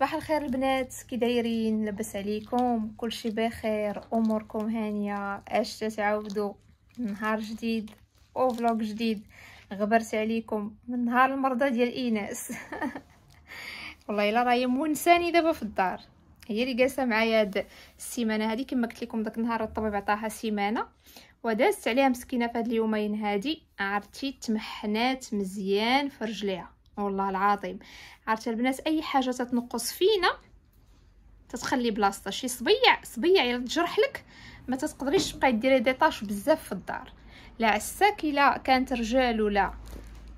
صباح الخير البنات كي دايرين لاباس عليكم كلشي بخير اموركم هانيه اش تعاودوا نهار جديد او فلوق جديد غبرت عليكم من نهار المرضى ديال ايناس والله الا راهي مونساني دابا في الدار هي اللي جالسه معايا هاد السيمانه هادي كما قلت لكم داك النهار الطبيب عطاها سيمانه ودازت عليها مسكينه في هاد اليومين هادي عرفتي تمحنات مزيان في رجليها والله العظيم عرفت البنات اي حاجه تتنقص فينا تتخلي بلاصتها شي صبيع صبيع الا تجرح لك ما تتقدريش تبقاي ديري ديطاش بزاف في الدار لا عساك الا كانت رجال ولا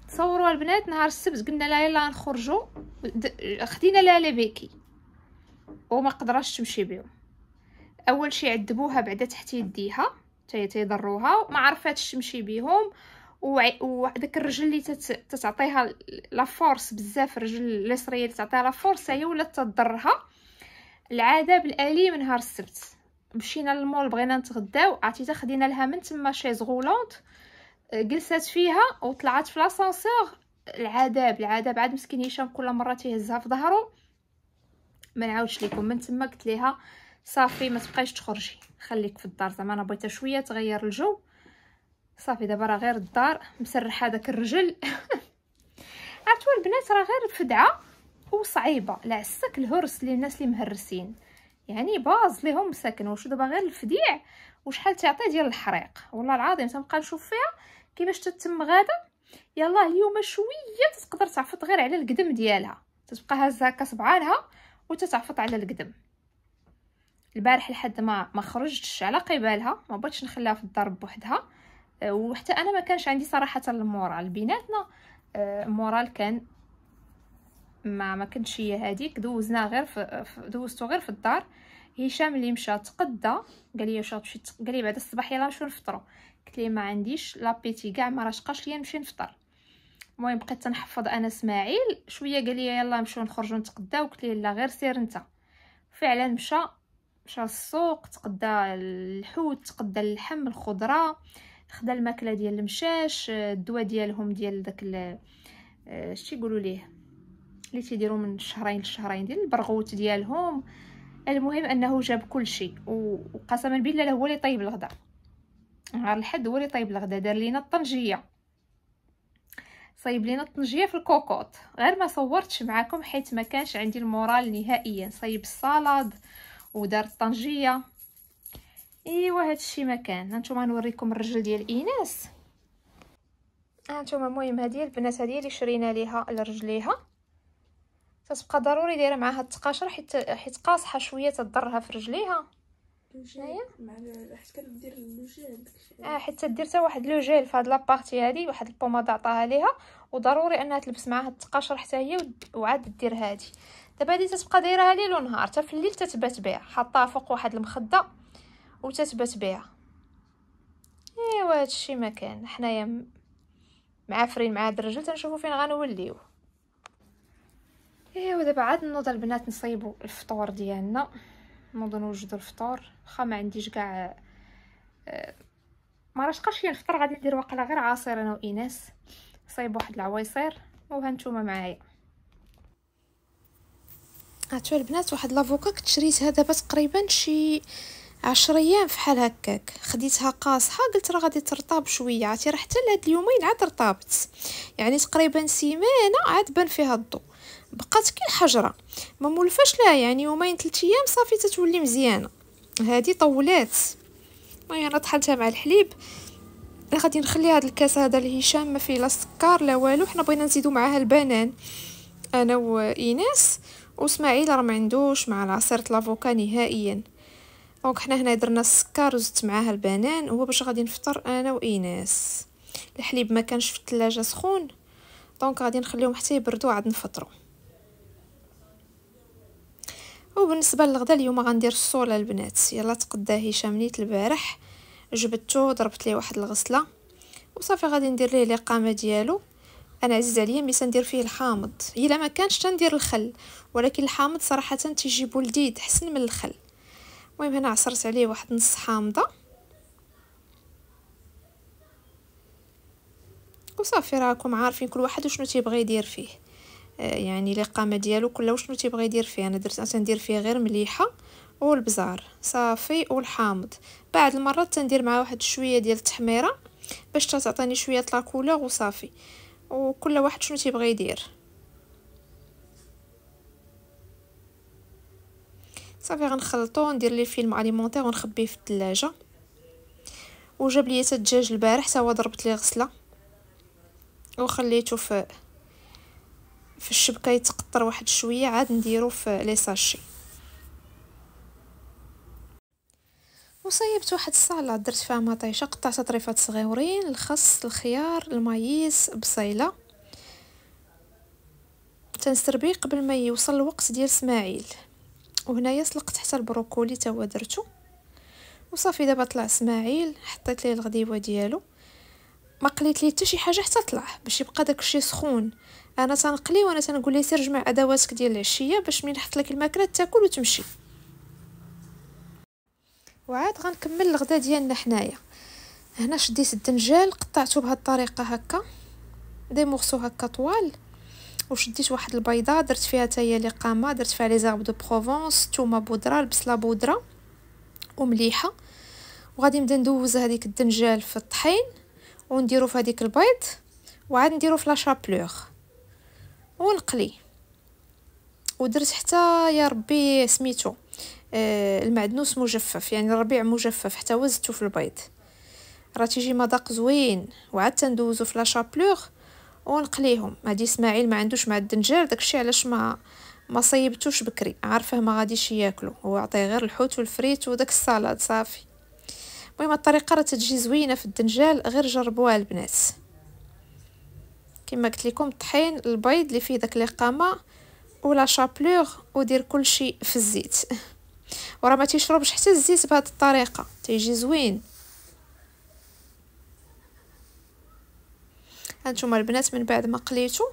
تصوروا البنات نهار السبت قلنا لا يلا نخرجوا خدينا لا بيكي وما قدراش تمشي بهم اول شي عذبوها بعدا تحت يديها حتى تيضروها ما عرفاتش تمشي بهم وواحداك الرجل اللي تتعطيها لا فورس بزاف الرجل اليسريه اللي تعطيها لا فورس هي ولات تضرها العذاب الاليم نهار السبت مشينا للمول بغينا نتغداو عرفتي خدينا لها من تما شيز غولونط جلسات فيها وطلعت في لاسانسور العذاب العذاب عاد مسكين هشام كل مره تيهزها في ظهره ما نعاودش لكم من تما قلت ليها صافي ما تبقايش تخرجي خليك في الدار زعما انا بغيتها شويه تغير الجو صافي دابا راه غير الدار مسرحه داك الرجل عرفتوا البنات راه غير فدعه وصعيبه لعسك الهرس الناس اللي مهرسين يعني باز ليهم مساكن واش دابا غير الفديع وشحال تعطي ديال الحريق والله العظيم تنبقى نشوف فيها كيفاش تتم غدا يلا اليوم شويه تقدر تعفط غير على القدم ديالها تتبقى هازه هكا صبعانها وتتعفط على القدم البارح لحد ما ما خرجتش على قبالها ما بغيتش نخليها في الدار بوحدها وحتى انا ما كانش عندي صراحه المورال بيناتنا آه، المورال كان ما ما كانش هي هذيك دوزنا غير في دوزتو غير في الدار هشام اللي مشى تقدى قال لي واش غتمشي قال لي بعد الصباح يلاه نمشيو نفطروا قلت ليه ما عنديش لابيتي كاع ما راشقاش ليا نمشي نفطر المهم بقيت تنحفظ انا اسماعيل شويه قال لي يلاه نمشيو نخرجوا نتقداو قلت ليه لا غير سير انت فعلا مشى مشى للسوق تقدى الحوت تقدى اللحم الخضره خدا الماكله ديال المشاش آه، الدواء ديالهم ديال داك اش آه، تيقولوا ليه اللي تيديروا من شهرين لشهرين ديال البرغوت ديالهم المهم انه جاب كل شيء وقسما بالله هو اللي طيب الغدا نهار الحد هو اللي طيب الغدا دار لينا الطنجيه صايب لينا الطنجيه في الكوكوط غير ما صورتش معاكم حيت ما كانش عندي المورال نهائيا صايب الصالاد ودار الطنجيه ايوا هادشي ما كان هانتوما نوريكم الرجل ديال ايناس هانتوما آه، المهم هادي البنات هادي اللي شرينا ليها لرجليها تتبقى ضروري دايره معاها التقاشر حيت حيت قاصحه شويه تضرها في رجليها شناهي حيت كدير لوجيل اه حيت تدير واحد لوجيل في هاد لابارتي هادي واحد البومادا عطاها ليها وضروري انها تلبس معاها التقاشر حتى هي وعاد دير هادي دابا هادي تتبقى دايرها ليل ونهار حتى في الليل تتبات بها حطاها فوق واحد المخده وتثبت بها ايوا هادشي ما كان حنايا معافرين مع هاد الرجل تنشوفو فين غنوليو ايوا دابا عاد نوض البنات نصيبو الفطور ديالنا نوض نوجدو الفطور واخا ما عنديش كاع أه ما راش قاش الفطور غادي ندير واقيلا غير عصير انا وايناس صايب واحد العويصير وهانتوما معايا هاتوا البنات واحد لافوكا كنت شريتها دابا تقريبا شي عشر ايام فحال هكاك خديتها قاصحه قلت راه غادي ترطاب شويه عرفتي راه حتى لهاد اليومين عاد رطابت يعني تقريبا سيمانه عاد بان فيها الضو بقات كي الحجره ما مولفاش لها يعني يومين ثلاث ايام صافي تتولي مزيانه هادي طولات المهم انا طحنتها مع الحليب غادي نخلي هاد الكاس هذا لهشام ما فيه لا سكر لا والو حنا بغينا نزيدو معاها البنان انا وايناس واسماعيل راه ما عندوش مع عصير لافوكا نهائيا دونك حنا هنا درنا السكر وزدت معاها البنان هو باش غادي نفطر انا وايناس الحليب ما كانش في الثلاجه سخون دونك غادي نخليهم حتى يبردوا عاد نفطروا وبالنسبه للغدا اليوم غندير الصوله البنات يلا تقدا هشام نيت البارح جبدته ضربت ليه واحد الغسله وصافي غادي ندير ليه الاقامه ديالو انا عزيز عليا ملي تندير فيه الحامض الا ما كانش تندير الخل ولكن الحامض صراحه تيجيبو لذيذ حسن من الخل المهم هنا عصرت عليه واحد نص حامضه وصافي راكم عارفين كل واحد شنو تيبغي يدير فيه آه يعني القامه ديالو كلها شنو تيبغي يدير فيه انا درت تندير فيه غير مليحه والبزار صافي والحامض بعد المرات تندير معاه واحد شويه ديال التحميره باش تعطيني شويه لاكولور وصافي وكل واحد شنو تيبغي يدير صافي غنخلطو ندير ليه فيلم اليمونتير ونخبيه في الثلاجه وجاب لي الدجاج البارح سوا ضربت ليه غسله وخليته في في الشبكه يتقطر واحد شويه عاد نديرو في لي ساشي وصيبت واحد الصاله درت فيها مطيشه قطعت طريفات صغيورين الخس الخيار المايس بصيله تنسربيه قبل ما يوصل الوقت ديال اسماعيل وهنايا سلقت حتى البروكولي تا هو درتو وصافي دابا طلع اسماعيل حطيت ليه الغديوه ديالو ما قليت ليه حتى شي حاجه حتى طلع باش يبقى داكشي سخون انا تنقلي وانا تنقول ليه سير جمع ادواتك ديال العشيه باش ملي نحط لك الماكله تاكل وتمشي وعاد غنكمل الغدا ديالنا حنايا هنا شديت الدنجال قطعته بهاد الطريقه هكا دي مورسو هكا طوال وشديت واحد البيضه درت فيها تاهي لقامه درت فيها لي زارب دو بروفونس ثومه بودره البصله بودره ومليحه وغادي نبدا ندوز هذيك الدنجال في الطحين ونديرو في هذيك البيض وعاد نديرو في لاشابلوغ ونقلي ودرت حتى يا ربي سميتو آه المعدنوس مجفف يعني الربيع مجفف حتى وزتو في البيض راه تيجي مذاق زوين وعاد تندوزو في لاشابلوغ ونقليهم هادي اسماعيل ما عندوش مع الدنجال داكشي علاش ما ما صيبتوش بكري عارفه ما غاديش ياكلو هو عطيه غير الحوت والفريت وداك السلطه صافي المهم الطريقه راه تجي زوينه في الدنجال غير جربوها البنات كما قلت لكم الطحين البيض اللي فيه داك القامه ولا شابلوغ ودير كلشي في الزيت وراه ما تيشربش حتى الزيت بهاد الطريقه تيجي زوين هانتوما البنات من بعد ما قليتو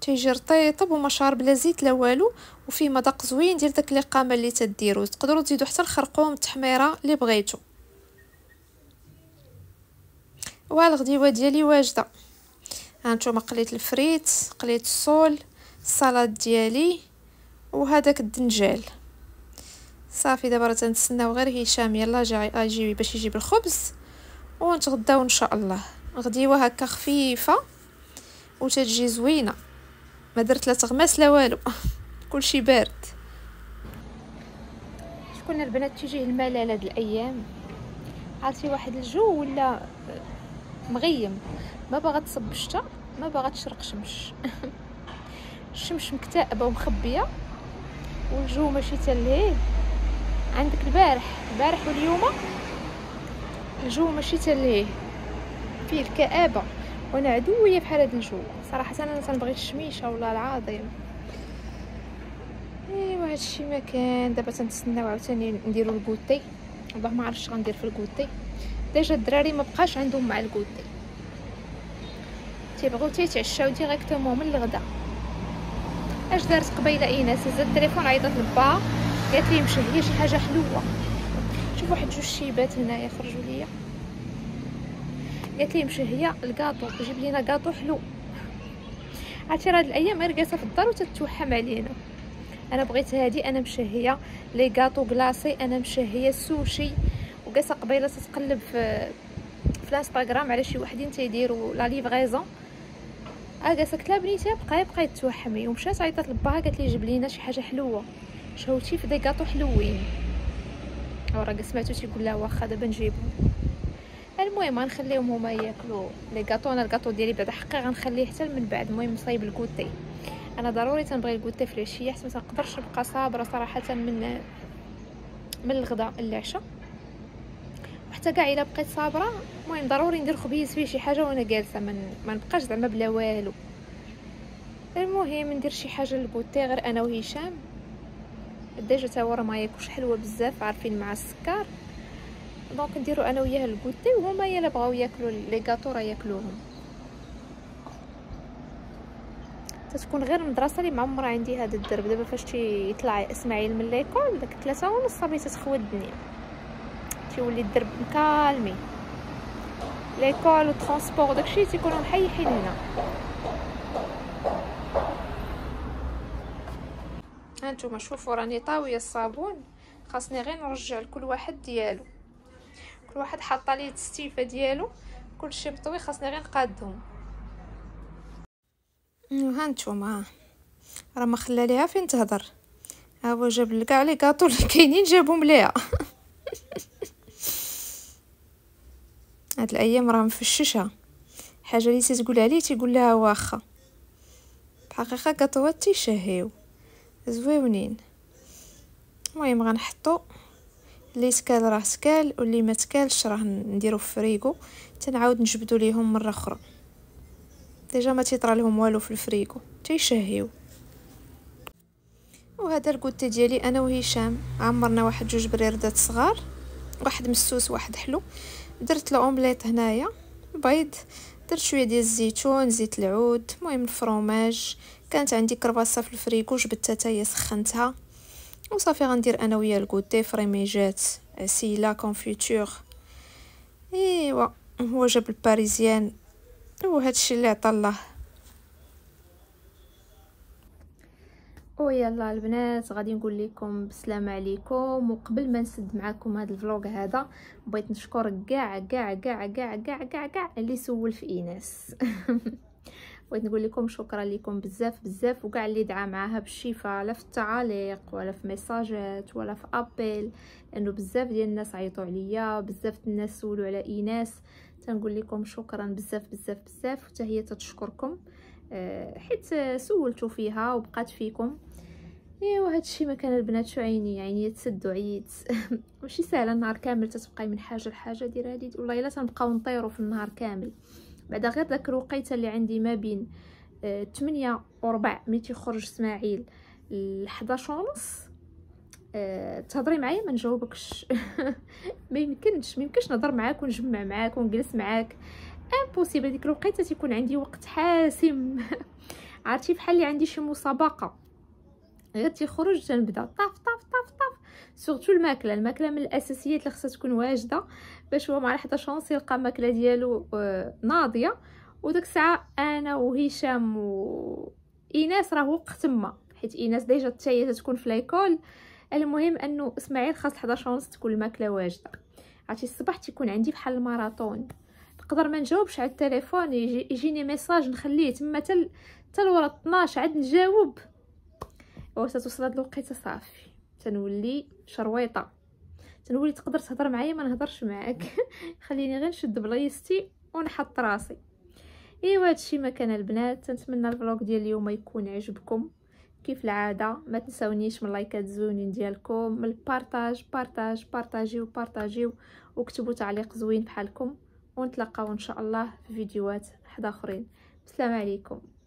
تيجي رطيطب وما شار بلا زيت لا والو وفيه مذاق زوين ديال داك اللي قامه اللي تديرو تقدروا تزيدوا حتى الخرقوم التحميره اللي بغيتو والغديوه ديالي واجده هانتوما قليت الفريت قليت الصول السلطه ديالي وهذاك الدنجال صافي دابا راه تنتسناو غير هشام يلا جاي اجي باش يجيب الخبز ونتغداو ان شاء الله غديوها هكا خفيفه وتجي زوينه ما درت لا تغماس لا والو كلشي بارد شكون البنات تيجيه الملل هاد الايام عرفتي واحد الجو ولا مغيم ما باغا تصب الشتا ما باغا تشرق شمس الشمس مكتئبه ومخبيه والجو ماشي تلهيه عندك البارح البارح واليوم الجو ماشي تلهيه فيه الكآبة وانا عدوية بحال هاد الجو صراحة انا تنبغي الشميشة والله العظيم ايوا هادشي ما كان دابا تنتسناو عاوتاني نديرو الكوتي والله ما عرفتش غندير في الكوتي ديجا الدراري ما بقاش عندهم مع الكوتي تيبغيو تيتعشاو ديريكتومون من الغدا اش دارت قبيله ايناس هزت التليفون عيطت لباها قالت لي مشهيه شي حاجه حلوه شوف واحد جوج شيبات هنايا خرجوا ليا قالت لي مشي هي الكاطو جيب لينا كاطو حلو عرفتي راه هاد الايام غير جالسه في الدار وتتوحم علينا انا بغيت هادي انا مشهيه لي كاطو كلاصي انا مشهيه السوشي وجالسه قبيله تتقلب في في الانستغرام على شي وحدين تيديروا لا ليفغيزون اه جالسه قلت لها بنيتي بقاي بقاي توحمي ومشات عيطت لباها قالت لي جيب لينا شي حاجه حلوه شاوتي في دي كاطو حلوين وراه سمعتو تيقول لها واخا دابا نجيبهم المهم غنخليهم هما ياكلوا لي غاطو انا الغاطو ديالي بعدا حقا غنخليه حتى من بعد المهم نصايب الكوتي انا ضروري تنبغي الكوتي في العشيه حيت ما تنقدرش نبقى صابره صراحه من من الغداء للعشاء وحتى كاع الا بقيت صابره المهم ضروري ندير خبيز فيه شي حاجه وانا جالسه من ما نبقاش زعما بلا والو المهم ندير شي حاجه للكوتي غير انا وهشام الدجاج تا هو راه ما ياكلش حلوه بزاف عارفين مع السكر دونك نديرو انا وياه الكوتي وهما يلا بغاو ياكلو لي غاطو راه ياكلوهم تتكون غير المدرسه اللي معمره عندي هذا الدرب دابا فاش تيطلع اسماعيل من ليكول داك 3 ونص صافي تتخوى الدنيا تيولي الدرب مكالمي ليكول والترونسبور داكشي تيكونوا محيحين هنا هانتوما شوفوا راني طاويه الصابون خاصني غير نرجع لكل واحد ديالو كل واحد حاطه ليه التستيفه ديالو كلشي مطوي خاصني غير نقادهم ها نتوما راه ما خلى ليها فين تهضر ها هو جاب كاع لي كاطو اللي كاينين جابهم ليها هاد الايام راه مفششها حاجه اللي تتقولها ليه تيقول لها واخا بحقيقه كاطوات تيشهيو زويونين المهم غنحطو لي تكال راه تكال واللي ما تكالش راه نديرو في الفريكو تنعاود نجبدو ليهم مره اخرى ديجا ما تيطرا لهم والو في الفريكو تيشهيو وهذا الكوتي ديالي انا وهشام عمرنا واحد جوج بريردات صغار واحد مسوس واحد حلو درت الاومليط هنايا بيض درت شويه ديال الزيتون زيت العود المهم الفروماج كانت عندي كرباصه في الفريكو جبدتها حتى هي سخنتها وصافي غندير انا وياه الكوتي فريميجات عسيله كونفيتور ايوا هو جاب الباريزيان الشيء اللي عطا الله ويلا البنات غادي نقول لكم بسلام عليكم وقبل ما نسد معكم هذا الفلوق هذا بغيت نشكر كاع كاع كاع كاع كاع كاع اللي سول في ايناس بغيت نقول لكم شكرا لكم بزاف بزاف وكاع اللي دعا معاها بالشفاء لا في التعاليق ولا في ميساجات ولا في ابيل لانه بزاف ديال الناس عيطوا عليا بزاف الناس سولوا على ايناس تنقول لكم شكرا بزاف بزاف بزاف وحتى هي تتشكركم آه، حيت سولتو فيها وبقات فيكم ايوا هادشي ما كان البنات شو عيني عيني تسدوا عييت ماشي ساهله النهار كامل تتبقاي من حاجه لحاجه دير هادي والله الا تنبقاو نطيرو في النهار كامل بعد غير داك الوقيته اللي عندي ما بين 8 4 ملي تيخرج اسماعيل ل 11 ونص أه تهضري معايا ما نجاوبكش ما يمكنش ما يمكنش نهضر معاك ونجمع معاك ونجلس معاك امبوسيبل ديك الوقيته تيكون عندي وقت حاسم عرفتي بحال اللي عندي شي مسابقه غير تيخرج تنبدا طاف طاف سورتو الماكله الماكله من الاساسيات اللي خصها تكون واجده باش هو ما راح شونس يلقى الماكله ديالو ناضيه وداك الساعه انا وهشام وايناس راه وقت تما حيت ايناس ديجا حتى هي تكون في ليكول المهم انه اسماعيل خاص 11 ونص تكون الماكله واجده عرفتي الصباح تيكون عندي بحال الماراطون نقدر ما نجاوبش على التليفون يجي يجيني ميساج نخليه تما حتى حتى ورا 12 عاد نجاوب وستوصل هاد الوقيته صافي تنولي شرويطه تنولي تقدر تهضر معايا ما نهضرش معاك خليني غير نشد بلايصتي ونحط راسي ايوا هادشي ما كان البنات نتمنى الفلوق ديال اليوم يكون عجبكم كيف العاده ما تنساونيش من اللايكات زوينين ديالكم من البارطاج بارطاج بارطاجيو بارطاجيو وكتبوا تعليق زوين بحالكم ونتلاقاو ان شاء الله في فيديوهات حدا اخرين السلام عليكم